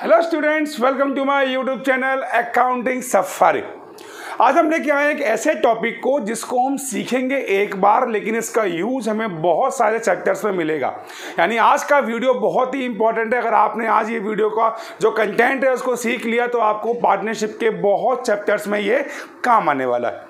Hello students welcome to my YouTube channel accounting safari आज हम लेके आए एक ऐसे टॉपिक को जिसको हम सीखेंगे एक बार लेकिन इसका यूज हमें बहुत सारे चैप्टर्स में मिलेगा यानी आज का वीडियो बहुत ही इंपॉर्टेंट है अगर आपने आज ये वीडियो का जो कंटेंट है उसको सीख लिया तो आपको पार्टनरशिप के बहुत चैप्टर्स में ये काम आने वाला है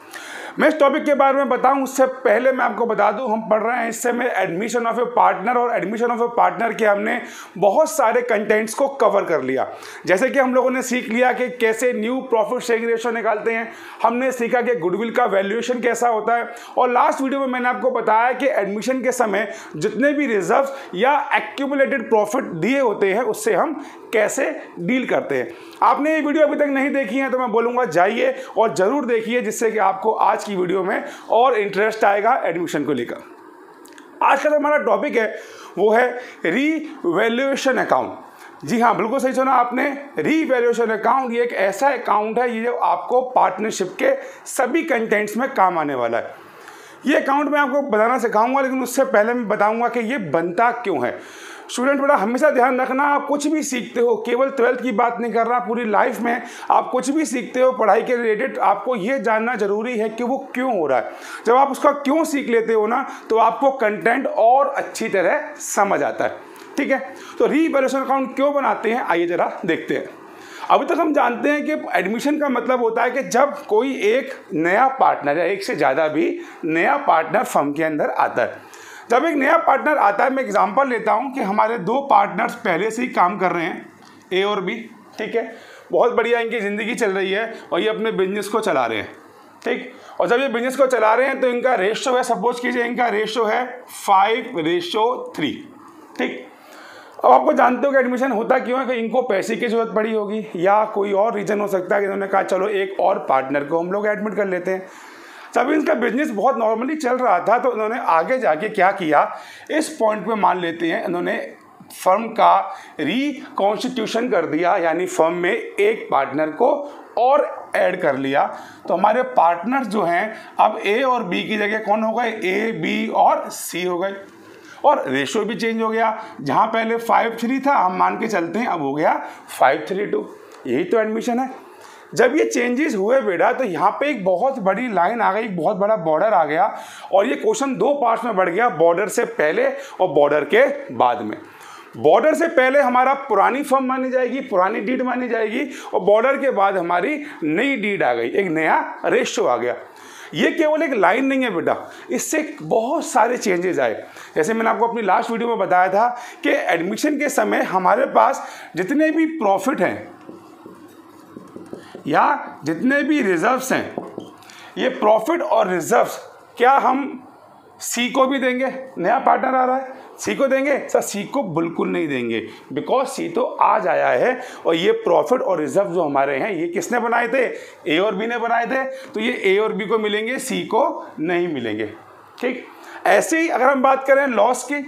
मैं इस टॉपिक के बारे में बताऊं उससे पहले मैं आपको बता दूं हम पढ़ रहे हैं इससे में एडमिशन ऑफ ए पार्टनर और एडमिशन ऑफ ए पार्टनर के हमने बहुत सारे कंटेंट्स को कवर कर लिया जैसे कि हम लोगों ने सीख लिया कि कैसे न्यू प्रॉफिट शेयरिंग रेशो निकालते हैं हमने सीखा कि गुडविल का वैल्यूएशन कैसा होता है और लास्ट वीडियो में मैंने आपको बताया कि एडमिशन के समय जितने भी रिजर्व या एक्यूमुलेटेड प्रॉफिट दिए होते हैं उससे हम कैसे डील करते हैं आपने ये वीडियो अभी तक नहीं देखी है तो मैं बोलूँगा जाइए और ज़रूर देखिए जिससे कि आपको आज की वीडियो में और इंटरेस्ट आएगा एडमिशन को लेकर आज का जो हमारा टॉपिक है वो है रीवैल्यूएशन अकाउंट जी हाँ बिल्कुल सही सुना आपने रीवैल्यूएशन अकाउंट ये एक ऐसा अकाउंट है ये जो आपको पार्टनरशिप के सभी कंटेंट्स में काम आने वाला है ये अकाउंट मैं आपको बताना सिखाऊंगा लेकिन उससे पहले मैं बताऊंगा कि ये बनता क्यों है स्टूडेंट बेटा हमेशा ध्यान रखना आप कुछ भी सीखते हो केवल ट्वेल्थ की बात नहीं कर रहा पूरी लाइफ में आप कुछ भी सीखते हो पढ़ाई के रिलेटेड आपको ये जानना जरूरी है कि वो क्यों हो रहा है जब आप उसका क्यों सीख लेते हो ना तो आपको कंटेंट और अच्छी तरह समझ आता है ठीक है तो रीवैल्यूशन अकाउंट क्यों बनाते हैं आइए ज़रा देखते हैं अभी तक हम जानते हैं कि एडमिशन का मतलब होता है कि जब कोई एक नया पार्टनर या एक से ज़्यादा भी नया पार्टनर फर्म के अंदर आता है जब एक नया पार्टनर आता है मैं एग्जांपल लेता हूँ कि हमारे दो पार्टनर्स पहले से ही काम कर रहे हैं ए और बी ठीक है बहुत बढ़िया इनकी ज़िंदगी चल रही है और ये अपने बिजनेस को चला रहे हैं ठीक और जब ये बिजनेस को चला रहे हैं तो इनका रेशो है सपोज कीजिए इनका रेशो है फाइव रेशो थ्री ठीक अब आपको जानते हो कि एडमिशन होता क्यों है कि इनको पैसे की जरूरत पड़ी होगी या कोई और रीज़न हो सकता है कि इन्होंने कहा चलो एक और पार्टनर को हम लोग एडमिट कर लेते हैं तभी इनका बिजनेस बहुत नॉर्मली चल रहा था तो उन्होंने आगे जाके क्या किया इस पॉइंट पे मान लेते हैं इन्होंने फर्म का रिकॉन्स्टिट्यूशन कर दिया यानी फर्म में एक पार्टनर को और ऐड कर लिया तो हमारे पार्टनर्स जो हैं अब ए और बी की जगह कौन हो गए ए बी और सी हो गए और रेशो भी चेंज हो गया जहाँ पहले फाइव थ्री था हम मान के चलते हैं अब हो गया फाइव थ्री टू यही तो एडमिशन है जब ये चेंजेस हुए बेटा तो यहाँ पे एक बहुत बड़ी लाइन आ गई एक बहुत बड़ा बॉर्डर आ गया और ये क्वेश्चन दो पार्ट्स में बढ़ गया बॉर्डर से पहले और बॉर्डर के बाद में बॉर्डर से पहले हमारा पुरानी फॉर्म मानी जाएगी पुरानी डीड मानी जाएगी और बॉर्डर के बाद हमारी नई डीड आ गई एक नया रेशो आ गया ये केवल एक लाइन नहीं है बेटा इससे बहुत सारे चेंजेस आए जैसे मैंने आपको अपनी लास्ट वीडियो में बताया था कि एडमिशन के समय हमारे पास जितने भी प्रॉफिट हैं या जितने भी रिजर्व्स हैं ये प्रॉफिट और रिजर्व्स क्या हम सी को भी देंगे नया पार्टनर आ रहा है सी को देंगे सर सी को बिल्कुल नहीं देंगे बिकॉज सी तो आज आया है और ये प्रॉफिट और रिजर्व जो हमारे हैं ये किसने बनाए थे ए और बी ने बनाए थे तो ये ए और बी को मिलेंगे सी को नहीं मिलेंगे ठीक ऐसे ही अगर हम बात करें लॉस की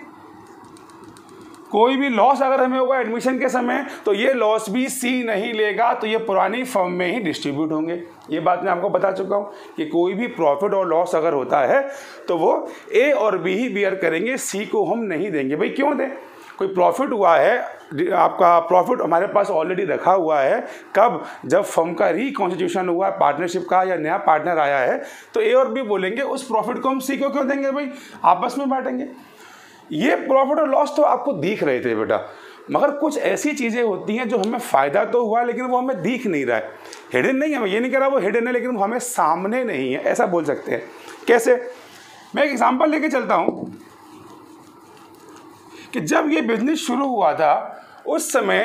कोई भी लॉस अगर हमें होगा एडमिशन के समय तो ये लॉस भी सी नहीं लेगा तो ये पुरानी फर्म में ही डिस्ट्रीब्यूट होंगे ये बात मैं आपको बता चुका हूँ कि कोई भी प्रॉफिट और लॉस अगर होता है तो वो ए और बी ही बियर करेंगे सी को हम नहीं देंगे भाई क्यों दें कोई प्रॉफिट हुआ है आपका प्रॉफिट हमारे पास ऑलरेडी रखा हुआ है कब जब फर्म का रिकॉन्स्टिट्यूशन हुआ है पार्टनरशिप का या नया पार्टनर आया है तो ए और बी बोलेंगे उस प्रॉफिट को हम सी को क्यों देंगे भाई आपस में बांटेंगे ये प्रॉफिट और लॉस तो आपको दिख रहे थे बेटा मगर कुछ ऐसी चीज़ें होती हैं जो हमें फ़ायदा तो हुआ लेकिन वो हमें दिख नहीं रहा है हिडन नहीं है मैं ये नहीं कह रहा वो हिडन है लेकिन वो हमें सामने नहीं है ऐसा बोल सकते हैं कैसे मैं एक एग्ज़ाम्पल लेके चलता हूँ कि जब ये बिजनेस शुरू हुआ था उस समय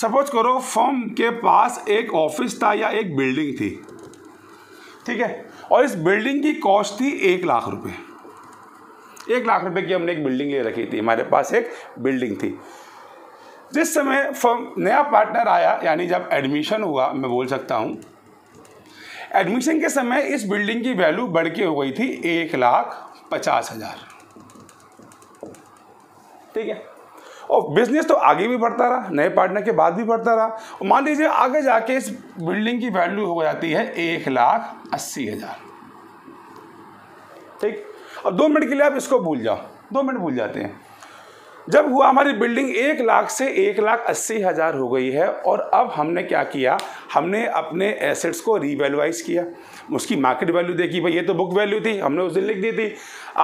सपोज करो फॉर्म के पास एक ऑफिस था या एक बिल्डिंग थी ठीक है और इस बिल्डिंग की कॉस्ट थी एक लाख रुपये एक लाख रुपए की हमने एक बिल्डिंग ले रखी थी हमारे पास एक बिल्डिंग थी जिस समय फर्म नया पार्टनर आया यानी जब एडमिशन हुआ मैं बोल सकता हूँ एडमिशन के समय इस बिल्डिंग की वैल्यू बढ़ के हो गई थी एक लाख पचास हजार ठीक है और बिजनेस तो आगे भी बढ़ता रहा नए पार्टनर के बाद भी बढ़ता रहा मान लीजिए आगे जाके इस बिल्डिंग की वैल्यू हो जाती है एक लाख अस्सी हजार ठीक और दो मिनट के लिए आप इसको भूल जाओ दो मिनट भूल जाते हैं जब हुआ हमारी बिल्डिंग एक लाख से एक लाख अस्सी हज़ार हो गई है और अब हमने क्या किया हमने अपने एसेट्स को रीवैल्यूआइज किया उसकी मार्केट वैल्यू देखी भाई ये तो बुक वैल्यू थी हमने उस दिन लिख दी थी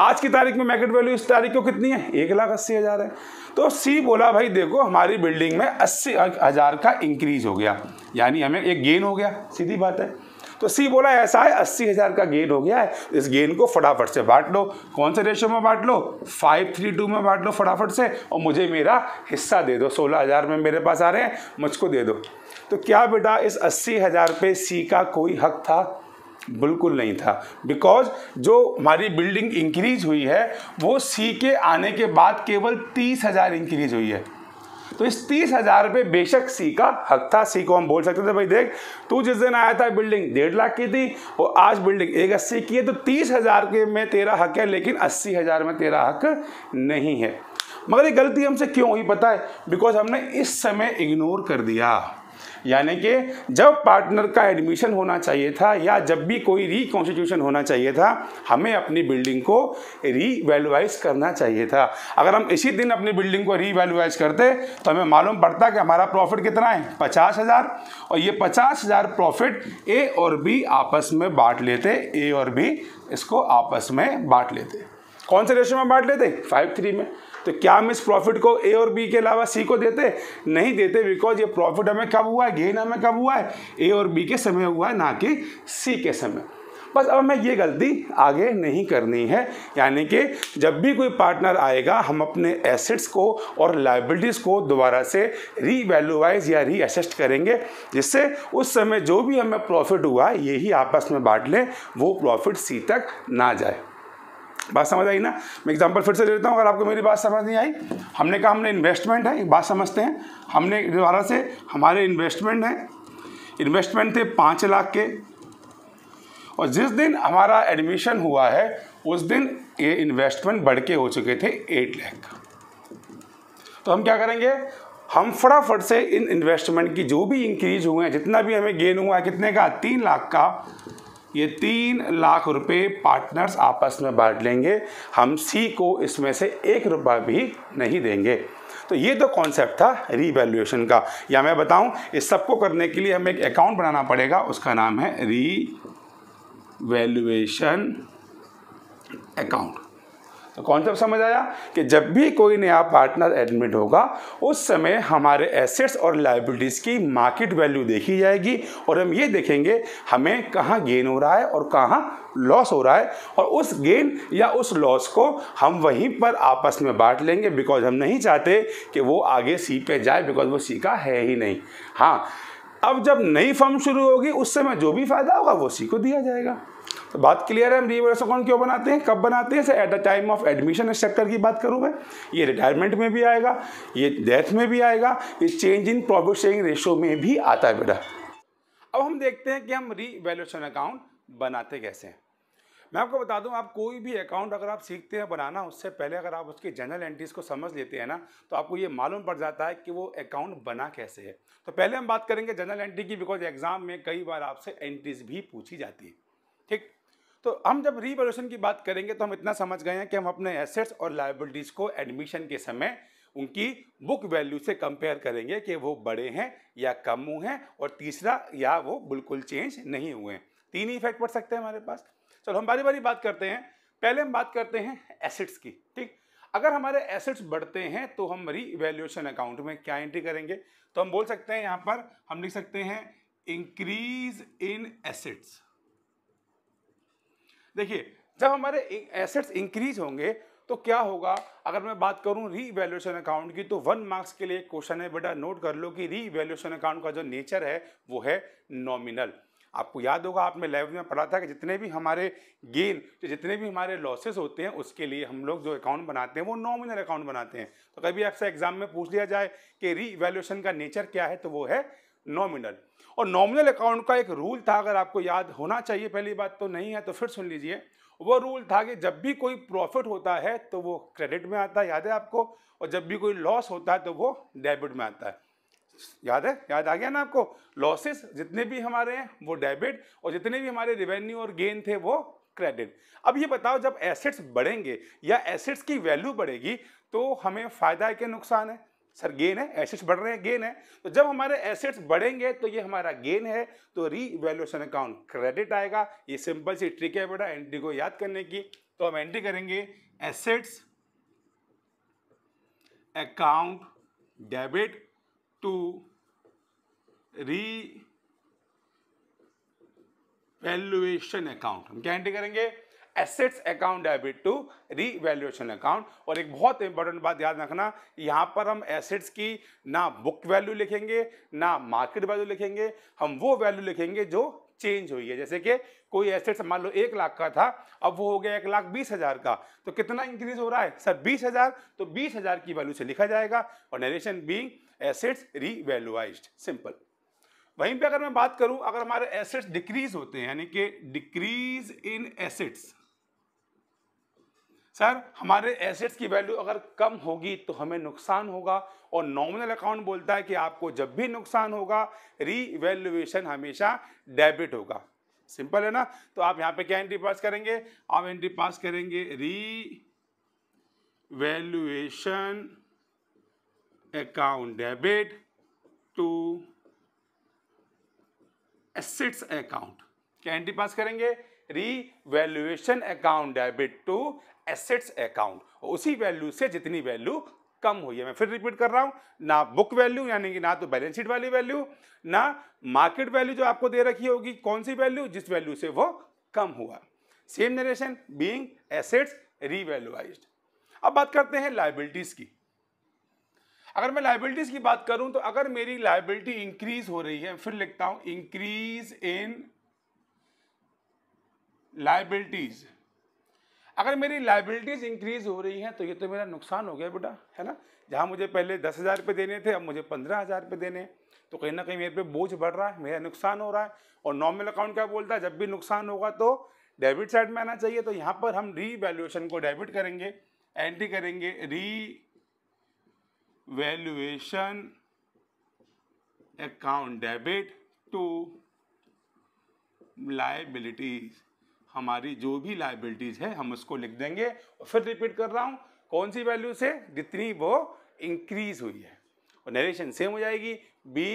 आज की तारीख में मार्केट वैल्यू इस तारीख को कितनी है एक लाख अस्सी हज़ार है तो सी बोला भाई देखो हमारी बिल्डिंग में अस्सी हज़ार का इंक्रीज हो गया यानी हमें एक गेन हो गया सीधी बात है तो सी बोला ऐसा है अस्सी हज़ार का गेन हो गया है इस गेन को फटाफट से बांट लो कौन से रेशो में बांट लो फाइव थ्री टू में बांट लो फटाफट से और मुझे मेरा हिस्सा दे दो सोलह हज़ार में मेरे पास आ रहे हैं मुझको दे दो तो क्या बेटा इस अस्सी हज़ार पे सी का कोई हक था बिल्कुल नहीं था बिकॉज जो हमारी बिल्डिंग इंक्रीज हुई है वो सी के आने के बाद केवल तीस हज़ार इंक्रीज हुई है तो इस तीस हजार रुपये बेशक सी का हक था सी को हम बोल सकते थे भाई देख तू जिस दिन आया था बिल्डिंग डेढ़ लाख की थी और आज बिल्डिंग एक अस्सी की है तो तीस हजार के में तेरा हक है लेकिन अस्सी हजार में तेरा हक नहीं है मगर ये गलती हमसे क्यों हुई पता है बिकॉज हमने इस समय इग्नोर कर दिया यानी कि जब पार्टनर का एडमिशन होना चाहिए था या जब भी कोई रिकॉन्स्टिट्यूशन होना चाहिए था हमें अपनी बिल्डिंग को रीवैल्यूआइज करना चाहिए था अगर हम इसी दिन अपनी बिल्डिंग को रीवैल्यूआइज करते तो हमें मालूम पड़ता कि हमारा प्रॉफिट कितना है पचास हज़ार और ये पचास हज़ार प्रॉफिट ए और बी आपस में बांट लेते ए और बी इसको आपस में बांट लेते कौन से रेशो में बांट लेते फाइव थ्री में तो क्या हम इस प्रॉफिट को ए और बी के अलावा सी को देते नहीं देते बिकॉज ये प्रॉफिट हमें कब हुआ है गेन हमें कब हुआ है ए और बी के समय हुआ है ना कि सी के समय बस अब हमें ये गलती आगे नहीं करनी है यानी कि जब भी कोई पार्टनर आएगा हम अपने एसेट्स को और लाइबिलिटीज़ को दोबारा से रीवैल्यूवाइज या रीअसेस्ट करेंगे जिससे उस समय जो भी हमें प्रॉफिट हुआ यही आपस में बांट लें वो प्रॉफिट सी तक ना जाए बात समझ आई ना मैं एग्जांपल फिर से देता हूँ अगर आपको मेरी बात समझ नहीं आई हमने कहा हमने इन्वेस्टमेंट है बात समझते हैं हमने दोबारा से हमारे इन्वेस्टमेंट हैं इन्वेस्टमेंट थे पाँच लाख के और जिस दिन हमारा एडमिशन हुआ है उस दिन ये इन्वेस्टमेंट बढ़ के हो चुके थे एट लाख तो हम क्या करेंगे हम फटाफट से इन इन्वेस्टमेंट की जो भी इंक्रीज हुए हैं जितना भी हमें गेन हुआ है कितने का तीन लाख का ये तीन लाख रुपए पार्टनर्स आपस में बांट लेंगे हम सी को इसमें से एक रुपया भी नहीं देंगे तो ये तो कॉन्सेप्ट था रीवैल्यूएशन का या मैं बताऊं इस सबको करने के लिए हमें एक अकाउंट बनाना पड़ेगा उसका नाम है री वैल्यूएशन अकाउंट तो कॉन्सेप्ट समझ आया कि जब भी कोई नया पार्टनर एडमिट होगा उस समय हमारे एसेट्स और लाइबिलिटीज़ की मार्केट वैल्यू देखी जाएगी और हम ये देखेंगे हमें कहाँ गेन हो रहा है और कहाँ लॉस हो रहा है और उस गेन या उस लॉस को हम वहीं पर आपस में बांट लेंगे बिकॉज हम नहीं चाहते कि वो आगे सी पे जाए बिकॉज वो सी का है ही नहीं हाँ अब जब नई फर्म शुरू होगी उस समय जो भी फ़ायदा होगा वो सी को दिया जाएगा तो बात क्लियर है हम रीवर्स अकाउंट क्यों बनाते हैं कब बनाते हैं at the time of admission structure की बात करूँ मैं ये रिटायरमेंट में भी आएगा ये डेथ में भी आएगा ये change in profit sharing ratio में भी आता है बेटा अब हम देखते हैं कि हम रीवैल्यूशन अकाउंट बनाते कैसे हैं मैं आपको बता दूं आप कोई भी अकाउंट अगर आप सीखते हैं बनाना उससे पहले अगर आप उसके जनरल एंट्रीज को समझ लेते हैं ना तो आपको ये मालूम पड़ जाता है कि वो अकाउंट बना कैसे है तो पहले हम बात करेंगे जनरल एंट्री की बिकॉज एग्जाम में कई बार आपसे एंट्रीज भी पूछी जाती है तो हम जब रीवैल्यूशन की बात करेंगे तो हम इतना समझ गए हैं कि हम अपने एसेट्स और लाइबिलिटीज़ को एडमिशन के समय उनकी बुक वैल्यू से कंपेयर करेंगे कि वो बड़े हैं या कम हुए हैं और तीसरा या वो बिल्कुल चेंज नहीं हुए हैं तीन ही इफेक्ट पड़ सकते हैं हमारे पास चलो हम बारी बारी बात करते हैं पहले हम बात करते हैं एसेट्स की ठीक अगर हमारे एसेट्स बढ़ते हैं तो हम री अकाउंट में क्या एंट्री करेंगे तो हम बोल सकते हैं यहाँ पर हम लिख सकते हैं इंक्रीज इन एसेट्स देखिए जब हमारे एसेट्स इंक्रीज होंगे तो क्या होगा अगर मैं बात करूं री वैल्यूशन अकाउंट की तो वन मार्क्स के लिए क्वेश्चन है बेटा नोट कर लो कि री वैल्यूशन अकाउंट का जो नेचर है वो है नॉमिनल आपको याद होगा आपने लाइव में पढ़ा था कि जितने भी हमारे गेन तो जितने भी हमारे लॉसेस होते हैं उसके लिए हम लोग जो अकाउंट बनाते हैं वो नॉमिनल अकाउंट बनाते हैं तो कभी आपसे एग्जाम में पूछ लिया जाए कि री का नेचर क्या है तो वो है नॉमिनल और नॉमिनल अकाउंट का एक रूल था अगर आपको याद होना चाहिए पहली बात तो नहीं है तो फिर सुन लीजिए वो रूल था कि जब भी कोई प्रॉफिट होता है तो वो क्रेडिट में आता है याद है आपको और जब भी कोई लॉस होता है तो वो डेबिट में आता है याद है याद आ गया ना आपको लॉसेस जितने भी हमारे हैं वो डेबिट और जितने भी हमारे रेवेन्यू और गेन थे वो क्रेडिट अब ये बताओ जब एसेट्स बढ़ेंगे या एसेट्स की वैल्यू बढ़ेगी तो हमें फ़ायदा है कि नुकसान है सर गेन है एसेट्स बढ़ रहे हैं गेन है तो जब हमारे एसेट्स बढ़ेंगे तो ये हमारा गेन है तो रीवैल्यूएशन अकाउंट क्रेडिट आएगा ये सिंपल सी ट्रिक है बेटा एंट्री को याद करने की तो हम एंट्री करेंगे assets account debit to revaluation account हम क्या एंट्री करेंगे assets account debit to revaluation account और एक बहुत इंपॉर्टेंट बात याद रखना यहाँ पर हम एसेट्स की ना बुक वैल्यू लिखेंगे ना मार्केट वैल्यू लिखेंगे हम वो वैल्यू लिखेंगे जो चेंज हुई है जैसे कि कोई एसेट्स मान लो एक लाख का था अब वो हो गया एक लाख बीस हज़ार का तो कितना इंक्रीज हो रहा है सर बीस हज़ार तो बीस हज़ार की वैल्यू से लिखा जाएगा और narration being assets revalued simple वहीं पे अगर मैं बात करूं अगर हमारे एसेट्स डिक्रीज होते हैं यानी कि डिक्रीज इन एसेट्स सर हमारे एसेट्स की वैल्यू अगर कम होगी तो हमें नुकसान होगा और नॉमिनल अकाउंट बोलता है कि आपको जब भी नुकसान होगा रीवैल्यूएशन हमेशा डेबिट होगा सिंपल है ना तो आप यहाँ पे क्या एंट्री पास करेंगे आप एंट्री पास करेंगे revaluation account debit to assets account क्या एंट्री पास करेंगे revaluation account debit to assets account उसी वैल्यू से जितनी वैल्यू कम हुई है मैं फिर रिपीट कर रहा हूँ ना बुक वैल्यू यानी कि ना तो बैलेंस शीट वाली वैल्यू ना मार्केट वैल्यू जो आपको दे रखी होगी कौन सी वैल्यू जिस वैल्यू से वो कम हुआ same narration being assets revalued अब बात करते हैं लाइबिलिटीज़ की अगर मैं लाइबिलिटीज़ की बात करूं तो अगर मेरी लाइबिलिटी इंक्रीज हो रही है फिर लिखता हूं इंक्रीज इन लाइबिलिटीज़ अगर मेरी लाइबिलिटीज़ इंक्रीज हो रही हैं तो ये तो मेरा नुकसान हो गया बेटा है ना जहाँ मुझे पहले दस हज़ार रुपये देने थे अब मुझे पंद्रह हज़ार रुपये देने तो कहीं ना कहीं मेरे पे बोझ बढ़ रहा है मेरा नुकसान हो रहा है और नॉर्मल अकाउंट क्या बोलता है जब भी नुकसान होगा तो डेबिट साइड में आना चाहिए तो यहाँ पर हम री को डेबिट करेंगे एंट्री करेंगे री अकाउंट डेबिट टू लाइबिलिटीज़ हमारी जो भी लाइबिलिटीज है हम उसको लिख देंगे और फिर रिपीट कर रहा हूँ कौन सी वैल्यू से जितनी वो इंक्रीज हुई है और नरेशन सेम हो जाएगी री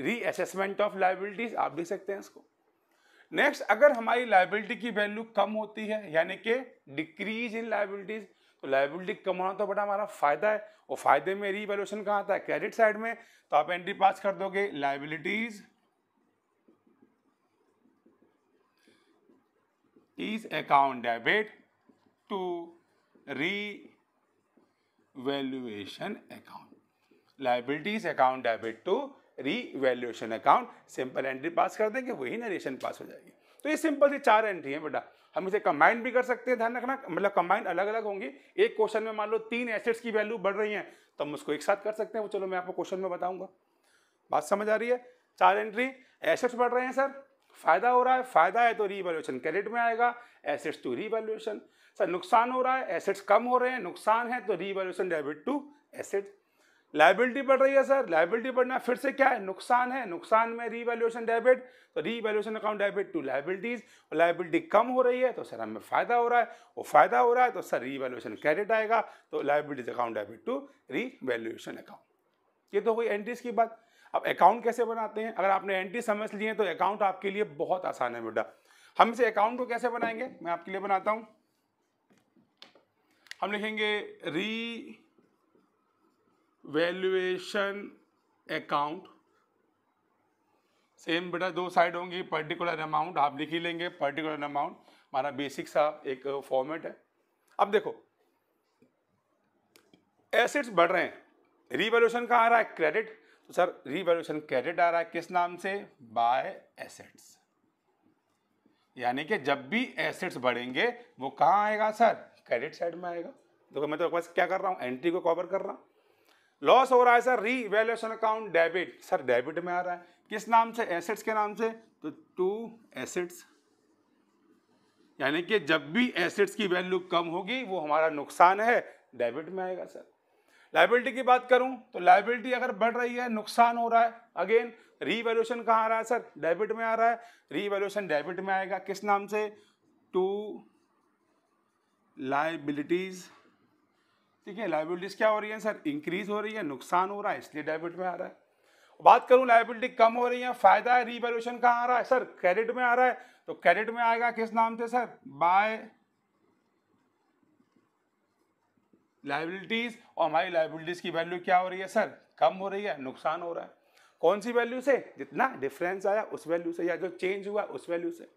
रीअसेसमेंट ऑफ लाइबिलिटीज आप लिख सकते हैं इसको नेक्स्ट अगर हमारी लाइबिलिटी की वैल्यू कम होती है यानी कि डिक्रीज इन लाइबिलिटीज तो लाइबिलिटी कम होना तो बड़ा हमारा फायदा है और फायदे में वैल्यूशन कहाँ आता है क्रेडिट साइड में तो आप एंट्री पास कर दोगे liabilities is account debit to revaluation account. Liabilities account debit to revaluation account. Simple entry पास कर देंगे वही नरेशन पास हो जाएगी तो ये सिंपल से चार एंट्री है बेटा हम इसे कंबाइन भी कर सकते हैं ध्यान रखना मतलब कंबाइन अलग अलग होंगी एक क्वेश्चन में मान लो तीन एसेट्स की वैल्यू बढ़ रही है तो हम उसको एक साथ कर सकते हैं वो चलो मैं आपको क्वेश्चन में बताऊंगा बात समझ आ रही है चार एंट्री एसेट्स बढ़ रहे हैं सर फायदा हो रहा है फायदा है तो रीवैल्यूएशन क्रेडिट में आएगा एसेट्स टू रीवैल्यूएशन सर नुकसान हो रहा है एसेट्स कम हो रहे हैं नुकसान है तो revaluation debit to asset liability बढ़ रही है सर लाइबिलिटी बढ़ना फिर से क्या है नुकसान है नुकसान में रीवैल्यूएशन डेबिट तो revaluation account debit to liabilities और लाइबिलिटी कम हो रही है तो सर हमें फायदा हो रहा है वो फायदा हो रहा है तो सर रीवैल्यूएशन क्रेडिट आएगा तो liabilities account debit to revaluation account ये तो हुई एंट्रीज की बात अब अकाउंट कैसे बनाते हैं अगर आपने एंट्री समझ ली है तो अकाउंट आपके लिए बहुत आसान है बेटा हम इसे अकाउंट को कैसे बनाएंगे मैं आपके लिए बनाता हूं हम लिखेंगे री वैल्यूएशन अकाउंट सेम बेटा दो साइड होंगी पर्टिकुलर अमाउंट आप लिख ही लेंगे पर्टिकुलर अमाउंट हमारा बेसिक सा एक फॉर्मेट है अब देखो एसेट्स बढ़ रहे हैं रिवेल्यूशन कहाँ आ रहा है क्रेडिट तो सर रिवेल्यूशन क्रेडिट आ रहा है किस नाम से बाय एसेट्स यानी कि जब भी एसेट्स बढ़ेंगे वो कहाँ आएगा सर क्रेडिट साइड में आएगा देखो मैं तो बस क्या कर रहा हूँ एंट्री को कवर कर रहा हूँ लॉस हो रहा है sir revaluation account debit sir debit में आ रहा है किस नाम से एसेट्स के नाम से तो टू एसेट्स यानी कि जब भी एसेट्स की वैल्यू कम होगी वो हमारा नुकसान है डेबिट में आएगा सर लाइबिलिटी की बात करूं तो लाइबिलिटी अगर बढ़ रही है नुकसान हो रहा है अगेन रीवैल्यूएशन कहाँ आ रहा है सर डेबिट में आ रहा है रीवैल्यूएशन डेबिट में आएगा किस नाम से टू लाइबिलिटीज ठीक है लाइबिलिटीज क्या हो रही है सर इंक्रीज हो रही है नुकसान हो रहा है इसलिए डेबिट में आ रहा है बात करूं लाइबिलिटी कम हो रही है फायदा है रीवैल्यूएशन कहाँ आ रहा है सर क्रेडिट में आ रहा है तो क्रेडिट में आएगा किस नाम से सर बाय लाइबिलिटीज और हमारी लाइबिलिटीज की वैल्यू क्या हो रही है सर कम हो रही है नुकसान हो रहा है कौन सी वैल्यू से जितना डिफरेंस आया उस वैल्यू से या जो चेंज हुआ उस वैल्यू से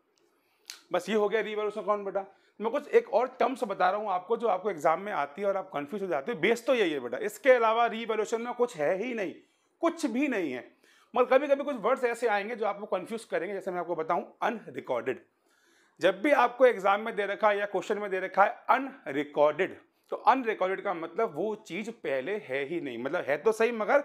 बस ये हो गया रिवॉल्यूशन कौन बेटा मैं कुछ एक और टर्म्स बता रहा हूँ आपको जो आपको एग्जाम में आती है और आप कंफ्यूज हो जाते हो बेस तो यही है बेटा इसके अलावा रिवॉल्यूशन में कुछ है ही नहीं कुछ भी नहीं है मगर कभी कभी कुछ वर्ड्स ऐसे आएंगे जो आपको कंफ्यूज करेंगे जैसे मैं आपको बताऊं अनरिकॉर्डेड जब भी आपको एग्जाम में दे रखा है या क्वेश्चन में दे रखा है अनरिकॉर्डेड तो अनरिकॉर्डेड का मतलब वो चीज पहले है ही नहीं मतलब है तो सही मगर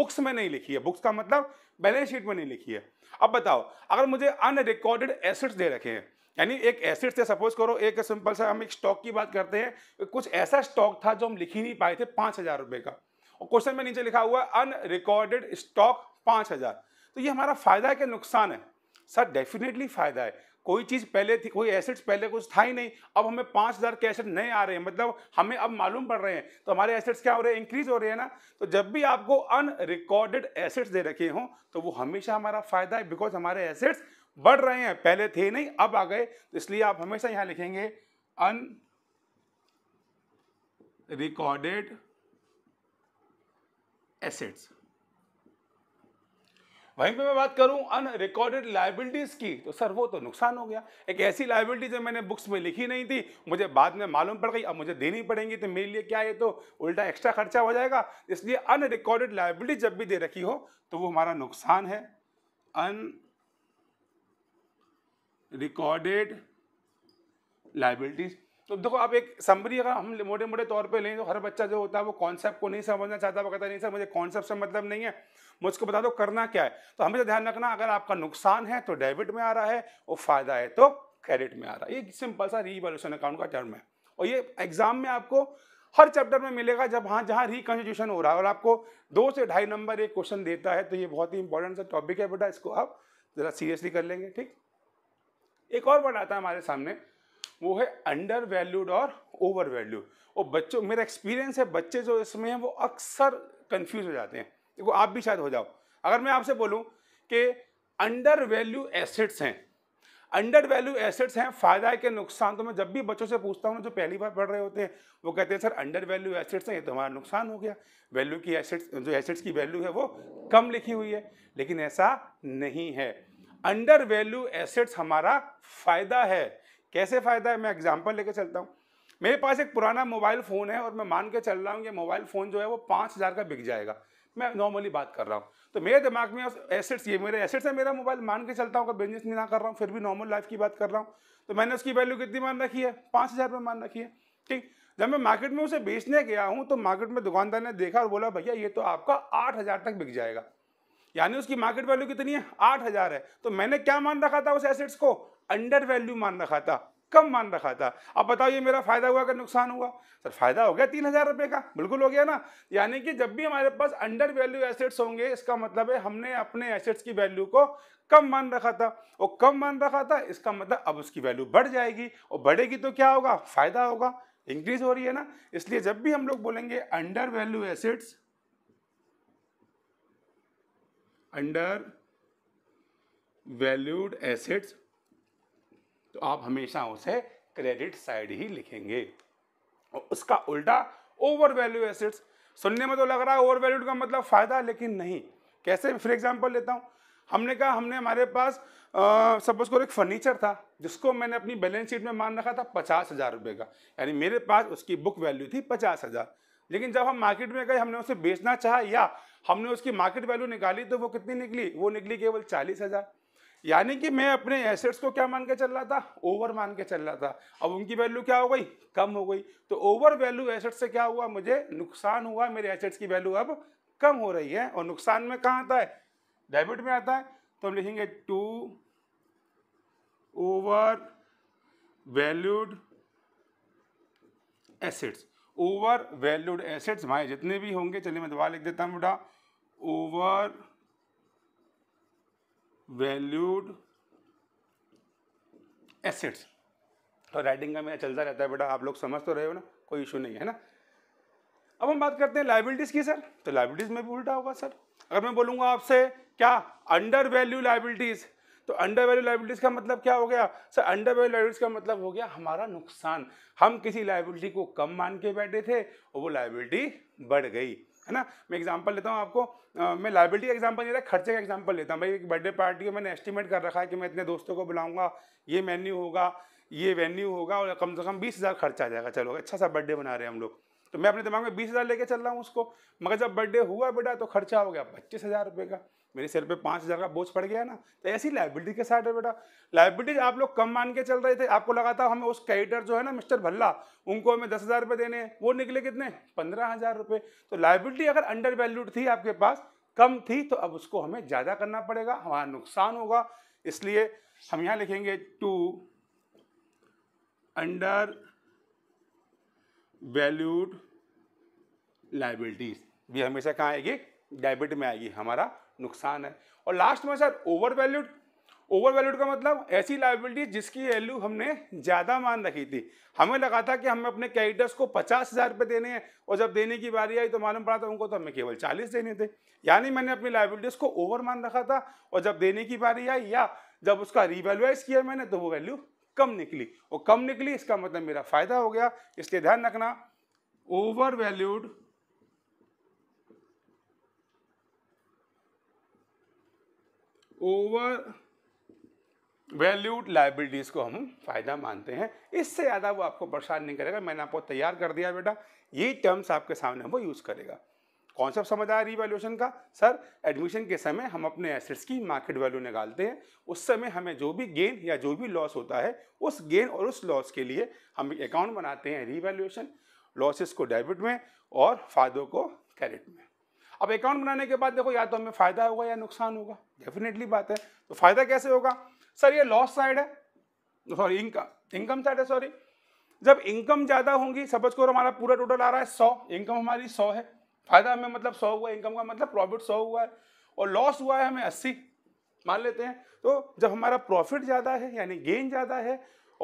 बुक्स में नहीं लिखी है बुक्स का मतलब बैलेंस शीट में नहीं लिखी है अब बताओ अगर मुझे अनरिकॉर्डेड एसेट्स दे रखे हैं यानी एक एसेट से सपोज करो एक सिंपल सा हम एक स्टॉक की बात करते हैं कुछ ऐसा स्टॉक था जो हम लिख ही नहीं पाए थे पाँच हज़ार रुपये का और क्वेश्चन में नीचे लिखा हुआ है अनरिकॉर्डेड स्टॉक पाँच हज़ार तो ये हमारा फ़ायदा है कि नुकसान है सर डेफिनेटली फ़ायदा है कोई चीज़ पहले थी कोई एसेट्स पहले कुछ था ही नहीं अब हमें पाँच हज़ार के एसेट नए आ रहे हैं मतलब हमें अब मालूम पड़ रहे हैं तो हमारे एसेट्स क्या हो रहे हैं इंक्रीज हो रहे हैं ना तो जब भी आपको अनरिकॉर्डेड एसेट्स दे रखे हों तो वो हमेशा हमारा फ़ायदा है बिकॉज हमारे एसेट्स बढ़ रहे हैं पहले थे नहीं अब आ गए तो इसलिए आप हमेशा यहाँ लिखेंगे अन रिकॉर्डेड एसेट्स वहीं पे मैं बात करूं अनरिकॉर्डेड लाइबिलिटीज की तो सर वो तो नुकसान हो गया एक ऐसी लाइबिलिटी जो मैंने बुक्स में लिखी नहीं थी मुझे बाद में मालूम पड़ गई अब मुझे देनी पड़ेगी तो मेरे लिए क्या ये तो उल्टा एक्स्ट्रा खर्चा हो जाएगा इसलिए अनरिकॉर्डेड लाइबिलिटी जब भी दे रखी हो तो वो हमारा नुकसान है अन रिकॉर्डेड लाइबिलिटीज तो देखो आप एक समरी अगर हम मोटे मोटे तौर पे लें तो हर बच्चा जो होता है वो कॉन्सेप्ट को नहीं समझना चाहता वो कहता नहीं सर मुझे कॉन्सेप्ट से मतलब नहीं है मुझको बता दो करना क्या है तो हमेशा तो ध्यान रखना अगर आपका नुकसान है तो डेबिट में आ रहा है और फायदा है तो क्रेडिट में आ रहा है ये सिंपल सा रिवॉल्यूशन अकाउंट का टर्म है और ये एग्जाम में आपको हर चैप्टर में मिलेगा जब हाँ जहाँ रिकॉन्स्टिट्यूशन हो रहा है और आपको दो से ढाई नंबर एक क्वेश्चन देता है तो ये बहुत ही इंपॉर्टेंट सा टॉपिक है बेटा इसको आप ज़रा सीरियसली कर लेंगे ठीक एक और वर्ड आता है हमारे सामने वो है अंडर वैल्यूड और ओवर वैल्यूड और बच्चों मेरा एक्सपीरियंस है बच्चे जो इसमें हैं वो अक्सर कंफ्यूज हो जाते हैं देखो आप भी शायद हो जाओ अगर मैं आपसे बोलूँ कि अंडर वैल्यू एसेट्स हैं अंडर वैल्यू एसेट्स हैं फ़ायदा है नुकसान तो मैं जब भी बच्चों से पूछता हूँ जो पहली बार पढ़ रहे होते हैं वो कहते हैं सर अंडर वैल्यू एसेट्स हैं ये तो हमारा नुकसान हो गया वैल्यू की एसेट्स जो एसेट्स की वैल्यू है वो कम लिखी हुई है लेकिन ऐसा नहीं है अंडर वैल्यू एसेट्स हमारा फ़ायदा है कैसे फ़ायदा है मैं एग्जाम्पल लेके चलता हूँ मेरे पास एक पुराना मोबाइल फ़ोन है और मैं मान के चल रहा हूँ कि मोबाइल फ़ोन जो है वो पाँच हज़ार का बिक जाएगा मैं नॉर्मली बात कर रहा हूँ तो मेरे दिमाग में एसेट्स ये मेरे एसेट्स है मेरा मोबाइल मान के चलता हूँ अगर बिजनेस नहीं ना कर रहा हूँ फिर भी नॉर्मल लाइफ की बात कर रहा हूँ तो मैंने उसकी वैल्यू कितनी मान रखी है पाँच हज़ार रुपये मान रखी है ठीक जब मैं मार्केट में उसे बेचने गया हूँ तो मार्केट में दुकानदार ने देखा और बोला भैया ये तो आपका आठ हज़ार तक बिक जाएगा यानी उसकी मार्केट वैल्यू कितनी है आठ हजार है तो मैंने क्या मान रखा था उस एसेट्स को अंडर वैल्यू मान रखा था कम मान रखा था अब बताओ ये मेरा फायदा हुआ कि नुकसान हुआ सर फायदा हो गया तीन हजार रुपये का बिल्कुल हो गया ना यानी कि जब भी हमारे पास अंडर वैल्यू एसेट्स होंगे इसका मतलब है हमने अपने एसेट्स की वैल्यू को कम मान रखा था और कम मान रखा था इसका मतलब अब उसकी वैल्यू बढ़ जाएगी और बढ़ेगी तो क्या होगा फायदा होगा इंक्रीज हो रही है ना इसलिए जब भी हम लोग बोलेंगे undervalue assets undervalued assets तो आप हमेशा उसे क्रेडिट साइड ही लिखेंगे और उसका उल्टा ओवर वैल्यू एसेट्स सुनने में तो लग रहा है ओवर वैल्यूड का मतलब फ़ायदा लेकिन नहीं कैसे फिर एग्जांपल लेता हूँ हमने कहा हमने हमारे पास सपोज करो एक फर्नीचर था जिसको मैंने अपनी बैलेंस शीट में मान रखा था पचास हज़ार रुपये का यानी मेरे पास उसकी बुक वैल्यू थी पचास हज़ार लेकिन जब हम मार्केट में गए हमने उसे बेचना चाहा या हमने उसकी मार्केट वैल्यू निकाली तो वो कितनी निकली वो निकली केवल चालीस हज़ार यानी कि मैं अपने एसेट्स को क्या मान के चल रहा था ओवर मान के चल रहा था अब उनकी वैल्यू क्या हो गई कम हो गई तो ओवर वैल्यू एसेट से क्या हुआ मुझे नुकसान हुआ मेरे एसेट्स की वैल्यू अब कम हो रही है और नुकसान में कहाँ आता है डेबिट में आता है तो हम लिखेंगे to overvalued assets overvalued assets भाई जितने भी होंगे चलिए मैं दबा लिख देता हूँ बेटा ओवर वैल्यूड एसेट्स तो राइटिंग का मेरा चलता रहता है बेटा आप लोग समझ तो रहे हो ना कोई इशू नहीं है ना अब हम बात करते हैं लाइबिलिटीज़ की सर तो लाइबिलिटीज़ में भी उल्टा होगा सर अगर मैं बोलूंगा आपसे क्या अंडर वैल्यू लाइबिलिटीज़ तो अंडर वैल्यू लाइबिलिटीज़ का मतलब क्या हो गया सर अंडर वैल्यू लाइबिलिटीज़ का मतलब हो गया हमारा नुकसान हम किसी लाइबिलिटी को कम मान के बैठे थे और वो लाइबिलिटी बढ़ गई है ना मैं एग्जांपल लेता हूँ आपको आ, मैं लाइबिलिटी का एग्जांपल नहीं लेता खर्चे का एग्जांपल लेता हूँ भाई एक बर्थडे पार्टी का मैंने एस्टिमेट कर रखा है कि मैं इतने दोस्तों को बुलाऊंगा ये मेन्यू होगा ये वेन्यू होगा और कम से कम बीस हज़ार खर्चा आ जाएगा चलो अच्छा सा बर्थडे बना रहे हैं हम लोग तो मैं अपने दिमाग में बीस हज़ार लेके चल रहा हूँ उसको मगर जब बर्थडे हुआ बेटा तो खर्चा हो गया पच्चीस हज़ार रुपये का मेरे सिर पे पाँच हज़ार का बोझ पड़ गया ना तो ऐसी लाइबिलिटी के साथ है बेटा लाइबिलिटीज आप लोग कम मान के चल रहे थे आपको लगा था हमें उस कैडर जो है ना मिस्टर भल्ला उनको हमें दस हज़ार रुपये देने हैं वो निकले कितने पंद्रह हज़ार रुपये तो लाइबिलिटी अगर अंडर वैल्यूड थी आपके पास कम थी तो अब उसको हमें ज़्यादा करना पड़ेगा हमारा नुकसान होगा इसलिए हम यहाँ लिखेंगे टू अंडर वैल्यूड लाइबिलिटीज भी हमेशा कहाँ आएगी डेबिट में आएगी हमारा नुकसान है और लास्ट में sir overvalued overvalued का मतलब ऐसी लाइबिलिटी जिसकी वैल्यू हमने ज़्यादा मान रखी थी हमें लगा था कि हमें अपने क्रेडिटर्स को पचास हज़ार रुपये देने हैं और जब देने की बारी आई तो मालूम पड़ा था उनको तो हमें केवल चालीस देने थे यानी मैंने अपनी लाइबिलिटीज़ को ओवर मान रखा था और जब देने की बारी आई या जब उसका रिवेल्यूज किया मैंने तो वो वैल्यू कम निकली और कम निकली इसका मतलब मेरा फ़ायदा हो गया इसलिए ध्यान रखना overvalued overvalued liabilities को हम फ़ायदा मानते हैं इससे ज़्यादा वो आपको परेशान नहीं करेगा मैंने आपको तैयार कर दिया बेटा ये टर्म्स आपके सामने वो यूज़ करेगा कॉन्सेप्ट समझ आया रिवैल्यूशन का सर एडमिशन के समय हम अपने एसेट्स की मार्केट वैल्यू निकालते हैं उस समय हमें जो भी गेन या जो भी लॉस होता है उस गेन और उस लॉस के लिए हम अकाउंट बनाते हैं रिवैल्यूशन लॉसेस को डेबिट में और फायदों को क्रेडिट में अब अकाउंट बनाने के बाद देखो या तो हमें फ़ायदा होगा या नुकसान होगा डेफिनेटली बात है तो फ़ायदा कैसे होगा सर ये लॉस साइड है सॉरी इनकम इनकम साइड है सॉरी जब इनकम ज़्यादा होंगी सपोज करो हमारा पूरा टोटल आ रहा है सौ इनकम हमारी सौ है फ़ायदा हमें मतलब सौ हुआ इनकम का मतलब प्रॉफिट सौ हुआ है और लॉस हुआ है हमें अस्सी मान लेते हैं तो जब हमारा प्रॉफिट ज़्यादा है यानी गेन ज़्यादा है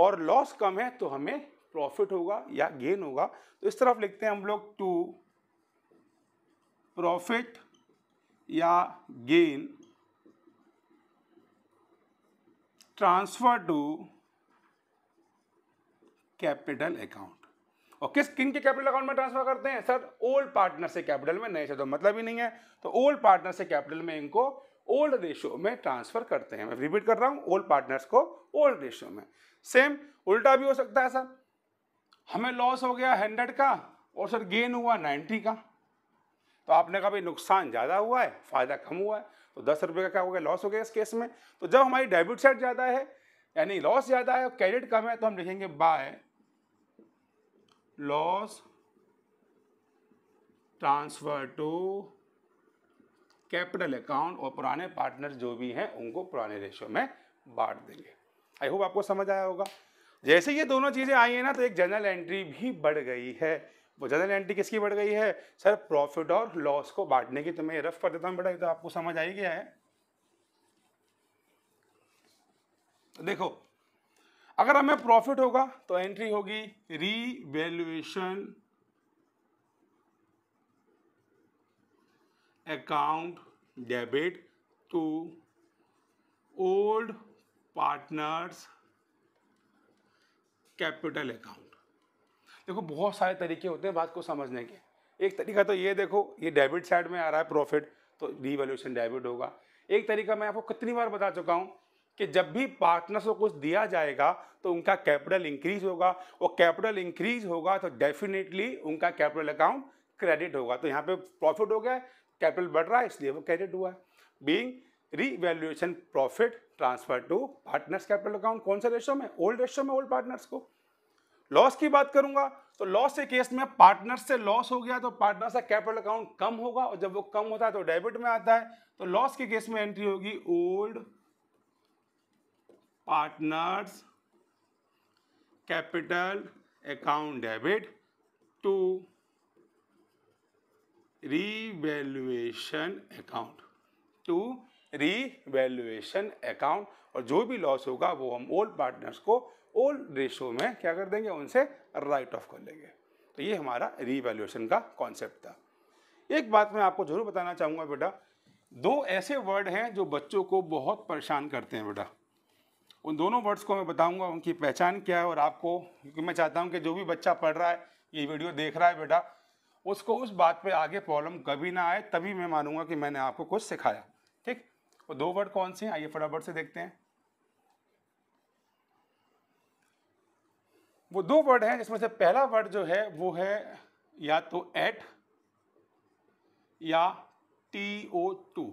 और लॉस कम है तो हमें प्रॉफिट होगा या गेन होगा तो इस तरफ लिखते हैं हम लोग टू प्रॉफिट या gain transfer to capital account और किस किन के कैपिटल अकाउंट में ट्रांसफर करते हैं सर ओल्ड पार्टनर से कैपिटल में नए से तो मतलब ही नहीं है तो ओल्ड पार्टनर से कैपिटल में इनको ओल्ड रेशो में ट्रांसफर करते हैं मैं रिपीट कर रहा हूं ओल्ड पार्टनर्स को ओल्ड रेशियो में सेम उल्टा भी हो सकता है सर हमें लॉस हो गया हंड्रेड का और सर गेन हुआ नाइन्टी का तो आपने कहा भाई नुकसान ज़्यादा हुआ है फ़ायदा कम हुआ है तो दस रुपये का क्या हो गया लॉस हो गया इस केस में तो जब हमारी डेबिट साइड ज़्यादा है यानी लॉस ज़्यादा है और क्रेडिट कम है तो हम लिखेंगे by loss transfer to capital account और पुराने पार्टनर जो भी हैं उनको पुराने रेशो में बांट देंगे आई होप आपको समझ आया होगा जैसे ये दोनों चीज़ें आई हैं ना तो एक जनरल एंट्री भी बढ़ गई है ज़्यादा एंट्री किसकी बढ़ गई है सर प्रॉफिट और लॉस को बांटने की तो मैं रफ कर देता हूँ बेटा ये तो आपको समझ आई गया है तो देखो अगर हमें प्रॉफिट होगा तो एंट्री होगी revaluation account debit to old partners capital account देखो बहुत सारे तरीके होते हैं बात को समझने के एक तरीका तो ये देखो ये डेबिट साइड में आ रहा है प्रॉफिट तो रिवोल्यूशन डेबिट होगा एक तरीका मैं आपको कितनी बार बता चुका हूँ कि जब भी पार्टनर्स को कुछ दिया जाएगा तो उनका कैपिटल इंक्रीज होगा और कैपिटल इंक्रीज होगा तो डेफिनेटली उनका कैपिटल अकाउंट क्रेडिट होगा तो यहाँ पे प्रॉफिट हो गया कैपिटल बढ़ रहा है इसलिए वो क्रेडिट हुआ है revaluation profit transfer to partners capital account कौन से रेशो में ओल्ड रेशो में ओल्ड पार्टनर्स को लॉस की बात करूंगा तो लॉस के केस में पार्टनर से लॉस हो गया तो पार्टनर का कैपिटल अकाउंट कम होगा और जब वो कम होता है तो डेबिट में आता है तो लॉस के केस में एंट्री होगी old partners capital account debit to revaluation account to revaluation account और जो भी लॉस होगा वो हम ओल्ड पार्टनर्स को ओल्ड रेशो में क्या कर देंगे उनसे राइट ऑफ कर लेंगे तो ये हमारा रीवैल्यूएशन का कॉन्सेप्ट था एक बात मैं आपको ज़रूर बताना चाहूँगा बेटा दो ऐसे वर्ड हैं जो बच्चों को बहुत परेशान करते हैं बेटा उन दोनों वर्ड्स को मैं बताऊंगा उनकी पहचान क्या है और आपको क्योंकि मैं चाहता हूं कि जो भी बच्चा पढ़ रहा है ये वीडियो देख रहा है बेटा उसको उस बात पे आगे प्रॉब्लम कभी ना आए तभी मैं मानूंगा कि मैंने आपको कुछ सिखाया ठीक वो तो दो वर्ड कौन से हैं आइए फटाफट से देखते हैं वो दो वर्ड हैं जिसमें से पहला वर्ड जो है वो है या तो एट या टी ओ टू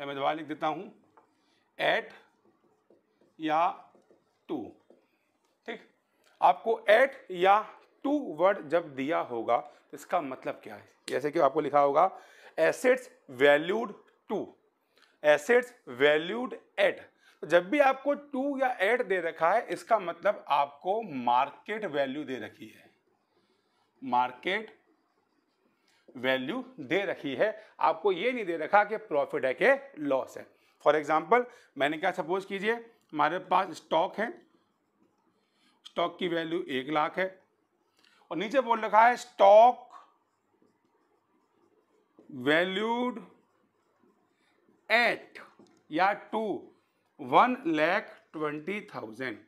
या मैं दबा लिख देता हूँ एट या टू ठीक आपको एट या टू वर्ड जब दिया होगा तो इसका मतलब क्या है जैसे कि आपको लिखा होगा assets valued to assets valued at तो जब भी आपको टू या एट दे रखा है इसका मतलब आपको मार्केट वैल्यू दे रखी है मार्केट वैल्यू दे रखी है आपको ये नहीं दे रखा कि प्रॉफिट है कि लॉस है फॉर एग्जाम्पल मैंने क्या सपोज कीजिए हमारे पास स्टॉक है स्टॉक की वैल्यू एक लाख है और नीचे बोल रखा है स्टॉक वैल्यूड एट या to one lakh twenty thousand